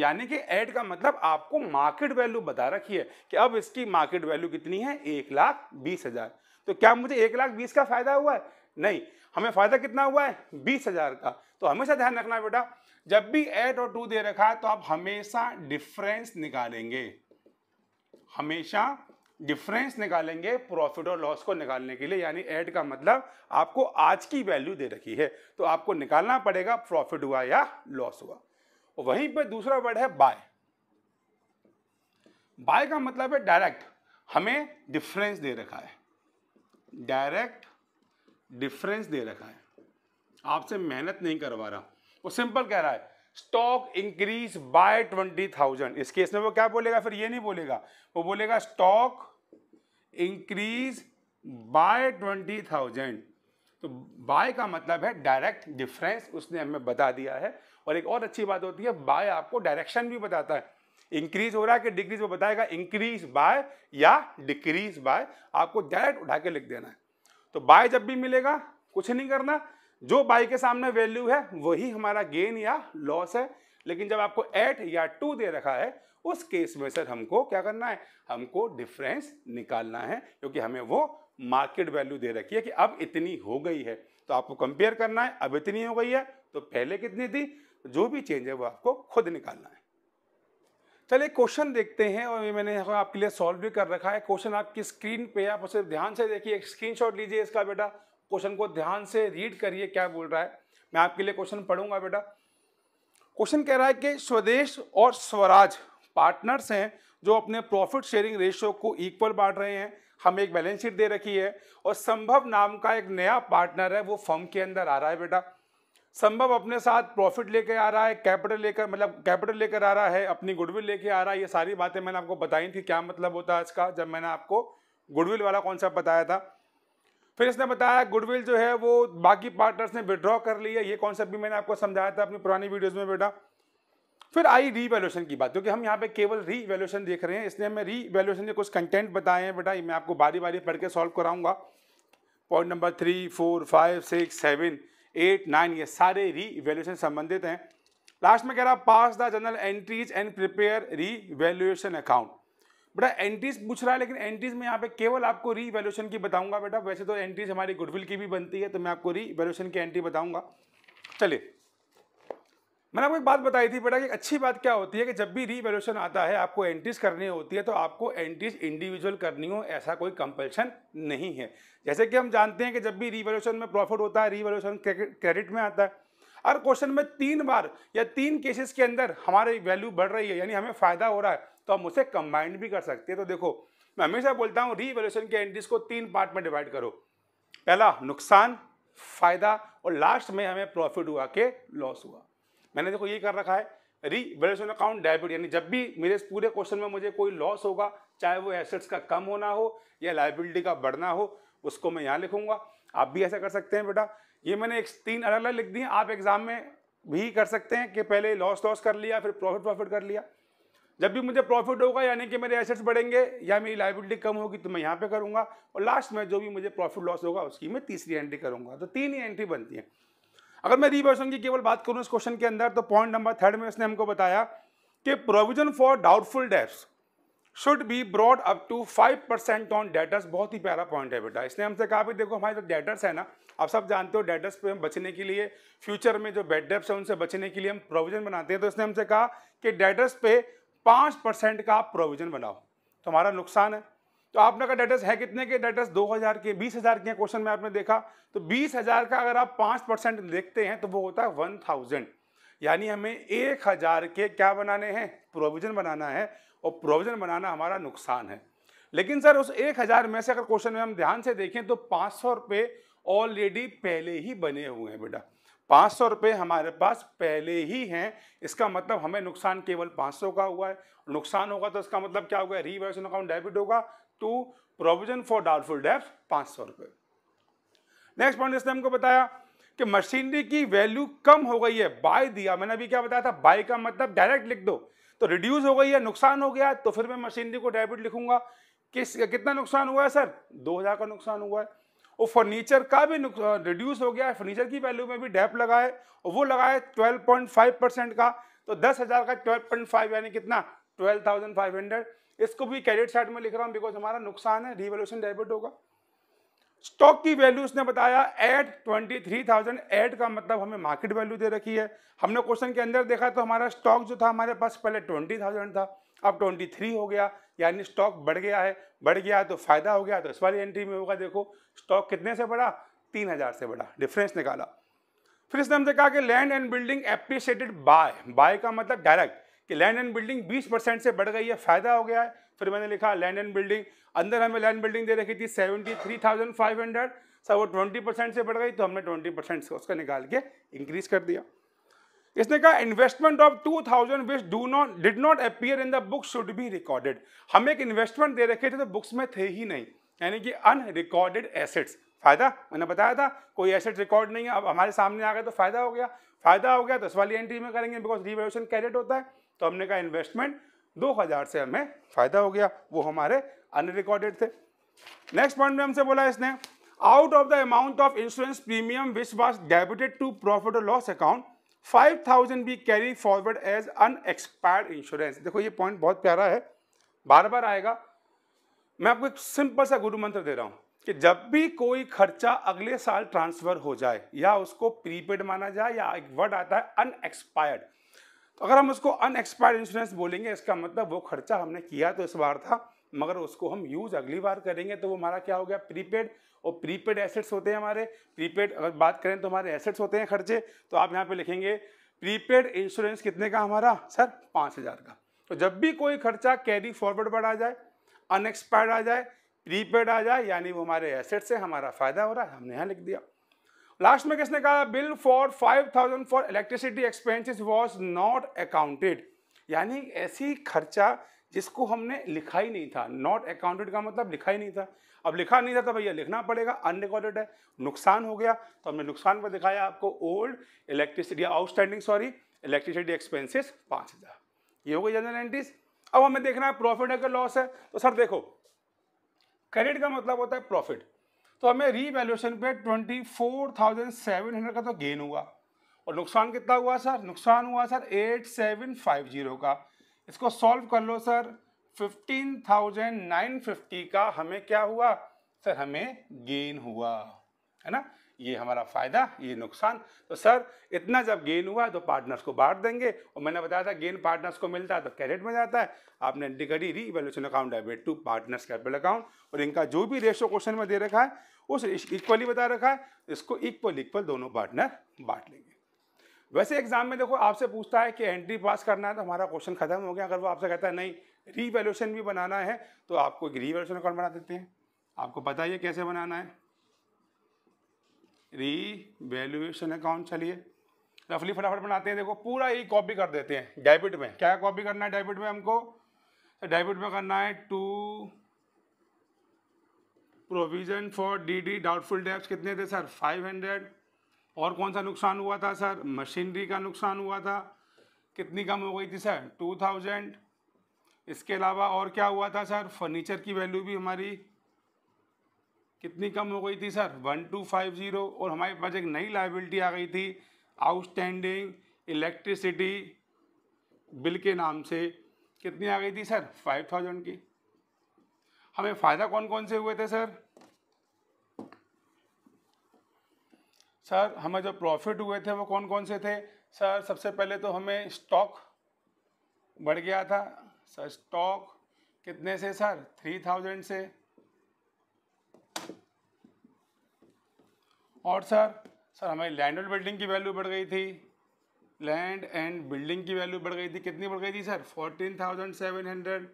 यानी कि एड का मतलब आपको मार्केट वैल्यू बता रखी है कि अब इसकी मार्केट वैल्यू कितनी है एक लाख बीस हजार तो क्या मुझे एक लाख बीस का फायदा हुआ है नहीं हमें फायदा कितना हुआ है बीस हजार का तो हमेशा ध्यान रखना बेटा जब भी एड और टू दे रखा है तो आप हमेशा डिफरेंस निकालेंगे हमेशा डिफरेंस निकालेंगे प्रॉफिट और लॉस को निकालने के लिए यानी एड का मतलब आपको आज की वैल्यू दे रखी है तो आपको निकालना पड़ेगा प्रॉफिट हुआ या लॉस हुआ वहीं पर दूसरा वर्ड है बाय बाय का मतलब है डायरेक्ट हमें डिफरेंस दे रखा है डायरेक्ट डिफरेंस दे रखा है आपसे मेहनत नहीं करवा रहा वो सिंपल कह रहा है stock increase by twenty thousand इस केस में वो क्या बोलेगा फिर ये नहीं बोलेगा वो बोलेगा stock increase by twenty thousand तो बाय का मतलब है डायरेक्ट डिफरेंस उसने हमें बता दिया है और एक और अच्छी बात होती है बाय आपको डायरेक्शन भी बताता है इंक्रीज हो रहा है कि डिक्रीज वो बताएगा इंक्रीज बाय या डिक्रीज बाय आपको डायरेक्ट उठा के लिख देना है तो बाय जब भी मिलेगा कुछ नहीं करना जो बाय के सामने वैल्यू है वही हमारा गेन या लॉस है लेकिन जब आपको एट या टू दे रखा है उस केस में सर हमको क्या करना है हमको डिफरेंस निकालना है क्योंकि हमें वो मार्केट वैल्यू दे रखी है कि अब इतनी हो गई है तो आपको कंपेयर करना है अब इतनी हो गई है तो पहले कितनी थी जो भी चेंज है वो आपको खुद निकालना है चलिए क्वेश्चन देखते हैं और ये मैंने आपके लिए सॉल्व भी कर रखा है क्वेश्चन आपकी स्क्रीन पे आप उसे ध्यान से देखिए एक स्क्रीनशॉट लीजिए इसका बेटा क्वेश्चन को ध्यान से रीड करिए क्या बोल रहा है मैं आपके लिए क्वेश्चन पढ़ूंगा बेटा क्वेश्चन कह रहा है कि स्वदेश और स्वराज पार्टनर्स हैं जो अपने प्रॉफिट शेयरिंग रेशियो को इक्वल बांट रहे हैं हमें एक बैलेंस शीट दे रखी है और संभव नाम का एक नया पार्टनर है वो फर्म के अंदर आ रहा है बेटा संभव अपने साथ प्रॉफिट लेकर आ रहा है कैपिटल लेकर मतलब कैपिटल लेकर आ रहा है अपनी गुडविल लेकर आ रहा है ये सारी बातें मैंने आपको बताई थी क्या मतलब होता है इसका जब मैंने आपको गुडविल वाला कॉन्सेप्ट बताया था फिर इसने बताया गुडविल जो है वो बाकी पार्टनर्स ने विड्रॉ कर लिया ये कॉन्सेप्ट भी मैंने आपको समझाया था अपनी पुरानी वीडियोज़ में बेटा फिर आई री वैल्यूशन की बात क्योंकि हम यहाँ पे केवल री वैल्यूशन देख रहे हैं इसलिए हमें री वैल्यूशन के कुछ कंटेंट बताए हैं बेटा मैं आपको बारी बारी पढ़ के सॉल्व कराऊंगा point number three four five six seven eight nine ये सारे री वैल्यूशन संबंधित हैं लास्ट में कह रहा pass the general entries and prepare revaluation account बेटा एंट्रीज पूछ रहा है लेकिन एंट्रीज में यहाँ पे केवल आपको री वैल्यूशन की बताऊंगा बेटा वैसे तो एंट्रीज हमारी गुडविल की भी बनती है तो मैं आपको री वैल्यूशन की एंट्री बताऊंगा चलिए मैंने आपको एक बात बताई थी बेटा कि अच्छी बात क्या होती है कि जब भी रीवैल्यूशन आता है आपको एंट्रीज करनी होती है तो आपको एंट्रीज इंडिविजुअल करनी हो ऐसा कोई कंपल्शन नहीं है जैसे कि हम जानते हैं कि जब भी रीवैल्यूशन में प्रॉफिट होता है रीवैल्यूशन क्रेडिट में आता है और क्वेश्चन में तीन बार या तीन केसेस के अंदर हमारी वैल्यू बढ़ रही है यानी हमें फ़ायदा हो रहा है तो हम उसे कंबाइंड भी कर सकते हैं तो देखो मैं हमेशा बोलता हूँ रीवैल्यूशन के एंट्रीज को तीन पार्ट में डिवाइड करो पहला नुकसान फ़ायदा और लास्ट में हमें प्रॉफिट हुआ के लॉस हुआ मैंने देखो ये कर रखा है रीवैल्यूशन अकाउंट डेबिट यानी जब भी मेरे इस पूरे क्वेश्चन में मुझे कोई लॉस होगा चाहे वो एसेट्स का कम होना हो या लाइबिलिटी का बढ़ना हो उसको मैं यहाँ लिखूंगा आप भी ऐसा कर सकते हैं बेटा ये मैंने एक तीन अलग अलग लिख दिए आप एग्जाम में भी कर सकते हैं कि पहले लॉस लॉस कर लिया फिर प्रॉफिट प्रॉफिट कर लिया जब भी मुझे प्रॉफिट होगा यानी कि मेरे एसेट्स बढ़ेंगे या मेरी लाइबिलिटी कम होगी तो मैं यहाँ पे करूँगा और लास्ट में जो भी मुझे प्रॉफिट लॉस होगा उसकी मैं तीसरी एंट्री करूँगा तो तीन ही एंट्री बनती हैं अगर मैं रिवर्सन की केवल बात करूँ इस क्वेश्चन के अंदर तो पॉइंट नंबर थर्ड में उसने हमको बताया कि provision for doubtful debts should be brought up to five percent on debtors बहुत ही प्यारा पॉइंट है बेटा इसने हमसे कहा भी देखो हमारे जो डेटर्स है ना आप सब जानते हो डेटर्स पे हम बचने के लिए फ्यूचर में जो बेड डेप्स हैं उनसे बचने के लिए हम प्रोविजन बनाते हैं तो इसने हमसे कहा कि डेटर्स पे पाँच परसेंट का आप प्रोविजन बनाओ तो हमारा नुकसान है तो आपने कहा डेटर्स है कितने के डेटर्स 2000 के 20000 के क्वेश्चन में आपने देखा तो 20000 का अगर आप पाँच परसेंट देखते हैं तो वो होता है 1000 यानी हमें एक हज़ार के क्या बनाने हैं प्रोविज़न बनाना है और प्रोविज़न बनाना हमारा नुकसान है लेकिन सर उस एक हज़ार में से अगर क्वेश्चन में हम ध्यान से देखें तो पाँच सौ रुपये ऑलरेडी पहले ही बने हुए हैं बेटा पाँच सौ रुपये हमारे पास पहले ही हैं इसका मतलब हमें नुकसान केवल पाँच सौ का हुआ है नुकसान होगा तो इसका मतलब क्या होगा रीवैल्यूशन अकाउंट डेबिट होगा to provision for doubtful debts पांच सौ रुपए नेक्स्ट पॉइंट इसने हमको बताया कि मशीनरी की वैल्यू कम हो गई है बाय दिया मैंने अभी क्या बताया था बाय का मतलब डायरेक्ट लिख दो तो रिड्यूस हो गई है नुकसान हो गया तो फिर मैं मशीनरी को डेबिट लिखूंगा किस कितना नुकसान हुआ है सर दो हजार का नुकसान हुआ है वो फर्नीचर का भी रिड्यूस हो गया है फर्नीचर की वैल्यू में भी डेप लगाए और वो लगाए फाइव परसेंट का तो हजार का फाइव यानी कितना ट्वेल्व थाउजेंड फाइव हंड्रेड इसको भी कैडेट साइड में लिख रहा हूँ बिकॉज हमारा नुकसान है रिवोल्यूशन डेबिट होगा स्टॉक की वैल्यू उसने बताया eight twenty three thousand eight का मतलब हमें मार्केट वैल्यू दे रखी है हमने क्वेश्चन के अंदर देखा तो हमारा स्टॉक जो था हमारे पास पहले ट्वेंटी थाउजेंड था अब ट्वेंटी थ्री हो गया यानी स्टॉक बढ़ गया है बढ़ गया तो फायदा हो गया तो इस वाली एंट्री में होगा देखो स्टॉक कितने से बढ़ा तीन हजार से बढ़ा डिफरेंस निकाला फिर इसने हमसे कहा कि land and building appreciated by by का मतलब डायरेक्ट कि लैंड एंड बिल्डिंग 20 परसेंट से बढ़ गई है फ़ायदा हो गया है फिर मैंने लिखा लैंड एंड बिल्डिंग अंदर हमें लैंड बिल्डिंग दे रखी थी seventy three thousand five hundred sir वो ट्वेंटी परसेंट से बढ़ गई तो हमने ट्वेंटी परसेंट से उसका निकाल के इंक्रीज कर दिया इसने कहा investment of two thousand which do not did not appear in the book should be recorded हम एक इन्वेस्टमेंट दे रखे थे तो बुक्स में थे ही नहीं यानी कि अनरिकॉर्डेड एसेट्स फायदा मैंने बताया था कोई एसेट रिकॉर्ड नहीं है अब हमारे सामने आ गए तो फायदा हो गया फायदा हो गया तो इस वाली एंट्री में करेंगे बिकॉज रिवोल्यूशन कैरेट होता है तो हमने कहा इन्वेस्टमेंट 2000 से हमें फ़ायदा हो गया वो हमारे अनरिकॉर्डेड थे नेक्स्ट पॉइंट में हमसे बोला इसने out of the amount of insurance premium which debited to profit और loss account five 5000 be carry forward as unexpired insurance देखो ये पॉइंट बहुत प्यारा है बार बार आएगा मैं आपको एक सिंपल सा गुरु मंत्र दे रहा हूँ कि जब भी कोई खर्चा अगले साल ट्रांसफर हो जाए या उसको प्रीपेड माना जाए या एक वर्ड आता है अनएक्सपायर्ड तो अगर हम उसको अनएक्सपायर्ड इंश्योरेंस बोलेंगे इसका मतलब वो खर्चा हमने किया तो इस बार था मगर उसको हम यूज़ अगली बार करेंगे तो वो हमारा क्या हो गया प्रीपेड और प्रीपेड एसेट्स होते हैं हमारे प्रीपेड अगर बात करें तो हमारे एसेट्स होते हैं खर्चे तो आप यहाँ पे लिखेंगे प्रीपेड इंश्योरेंस कितने का हमारा सर पाँच हज़ार का तो जब भी कोई खर्चा कैरी फॉरवर्ड पर आ जाए अनएक्सपायर्ड आ जाए प्रीपेड आ जाए यानी वो हमारे एसेट से हमारा फ़ायदा हो रहा है हमने यहाँ लिख दिया लास्ट में किसने कहा bill for 5000 for electricity expenses was not accounted यानी ऐसी खर्चा जिसको हमने लिखा ही नहीं था नॉट अकाउंटेड का मतलब लिखा ही नहीं था अब लिखा नहीं था तो भैया लिखना पड़ेगा अनरिकॉर्डेड है नुकसान हो गया तो हमने नुकसान पर दिखाया आपको old electricity outstanding sorry electricity expenses पाँच हज़ार ये हो गई जनरल एंट्रीज अब हमें देखना है प्रॉफिट है कि लॉस है तो सर देखो क्रेडिट का मतलब होता है प्रॉफिट तो हमें रीवैल्यूएशन पे 24,700 का तो गेन हुआ और नुकसान कितना हुआ सर नुकसान हुआ सर 8750 का इसको सॉल्व कर लो सर 15,950 का हमें क्या हुआ सर हमें गेन हुआ है ना ये हमारा फ़ायदा ये नुकसान तो सर इतना जब गेन हुआ तो पार्टनर्स को बांट देंगे और मैंने बताया था गेन पार्टनर्स को मिलता है तो कैरेट में जाता है आपने डिगरी revaluation account debit to partners capital account और इनका जो भी रेशो क्वेश्चन में दे रखा है उस इक्वली बता रखा है इसको इक्वल इक्वल दोनों पार्टनर बांट लेंगे वैसे एग्जाम में देखो आपसे पूछता है कि एंट्री पास करना है तो हमारा क्वेश्चन खत्म हो गया अगर वो आपसे कहता है नहीं री भी बनाना है तो आपको रीवैल्यूशन अकाउंट बना देते हैं आपको पता ही है कैसे बनाना है री वैल्यूएशन अकाउंट चलिए रफली फटाफट बनाते हैं देखो पूरा ही कॉपी कर देते हैं डेबिट में क्या कॉपी करना है डेबिट में हमको डेबिट में करना है to provision for d d doubtful debts कितने थे सर फाइव हंड्रेड और कौन सा नुकसान हुआ था सर मशीनरी का नुकसान हुआ था कितनी कम हो गई थी सर टू थाउजेंड इसके अलावा और क्या हुआ था सर फर्नीचर की वैल्यू भी हमारी कितनी कम हो गई थी sir one two five zero और हमारे पास एक नई लाइबिलिटी आ गई थी आउटस्टैंडिंग इलेक्ट्रिसिटी बिल के नाम से कितनी आ गई थी सर फाइव थाउजेंड की हमें फ़ायदा कौन कौन से हुए थे सर सर हमें जो प्रॉफिट हुए थे वो कौन कौन से थे सर सबसे पहले तो हमें स्टॉक बढ़ गया था सर स्टॉक कितने से सर थ्री थाउजेंड से और सर सर हमारी लैंड और बिल्डिंग की वैल्यू बढ़ गई थी लैंड एंड बिल्डिंग की वैल्यू बढ़ गई थी कितनी बढ़ गई थी sir fourteen thousand seven hundred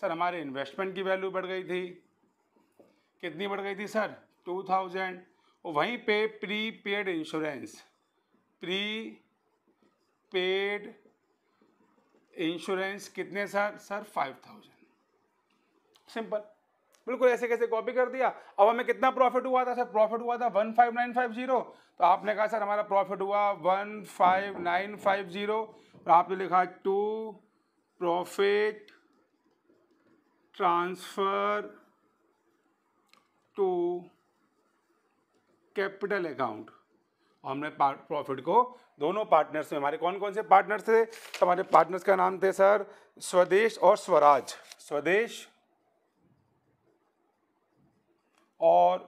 sir हमारे इन्वेस्टमेंट की वैल्यू बढ़ गई थी कितनी बढ़ गई थी सर टू थाउजेंड वहीं पे prepaid insurance prepaid insurance कितने sir sir five thousand simple बिल्कुल ऐसे कैसे कॉपी कर दिया अब हमें कितना प्रॉफिट हुआ था सर प्रॉफिट हुआ था one five nine five zero तो आपने कहा सर हमारा प्रॉफिट हुआ one five nine five zero और आपने लिखा to profit transfer to capital account हमने प्रॉफिट को दोनों पार्टनर्स में हमारे कौन कौन से पार्टनर्स थे तो हमारे पार्टनर्स का नाम थे सर स्वदेश और स्वराज स्वदेश और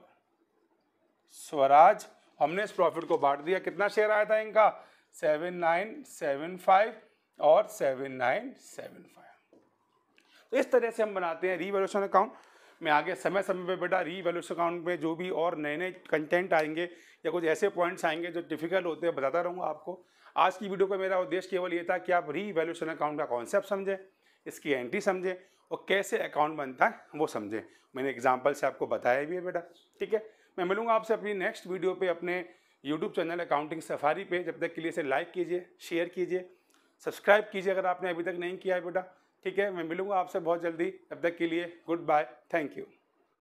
स्वराज हमने इस प्रॉफिट को बांट दिया कितना शेयर आया था इनका सेवन नाइन सेवन फाइव और सेवन नाइन सेवन फाइव तो इस तरह से हम बनाते हैं रीवेल्यूशन अकाउंट मैं आगे समय समय पे बेटा वैल्यूशन अकाउंट में जो भी और नए नए कंटेंट आएंगे या कुछ ऐसे पॉइंट्स आएंगे जो डिफिकल्ट होते हैं बताता रहूँगा आपको आज की वीडियो का मेरा उद्देश्य केवल ये था कि आप वैल्यूशन अकाउंट का कॉन्सेप्ट समझें इसकी एंट्री समझें और कैसे अकाउंट बनता है वो समझें मैंने एग्जाम्पल से आपको बताया भी है बेटा ठीक है मैं मिलूंगा आपसे अपनी नेक्स्ट वीडियो पे अपने यूट्यूब चैनल अकाउंटिंग सफारी पे जब तक के लिए इसे लाइक कीजिए शेयर कीजिए सब्सक्राइब कीजिए अगर आपने अभी तक नहीं किया है बेटा ठीक है मैं मिलूंगा आपसे बहुत जल्दी तब तक के लिए गुड बाय थैंक यू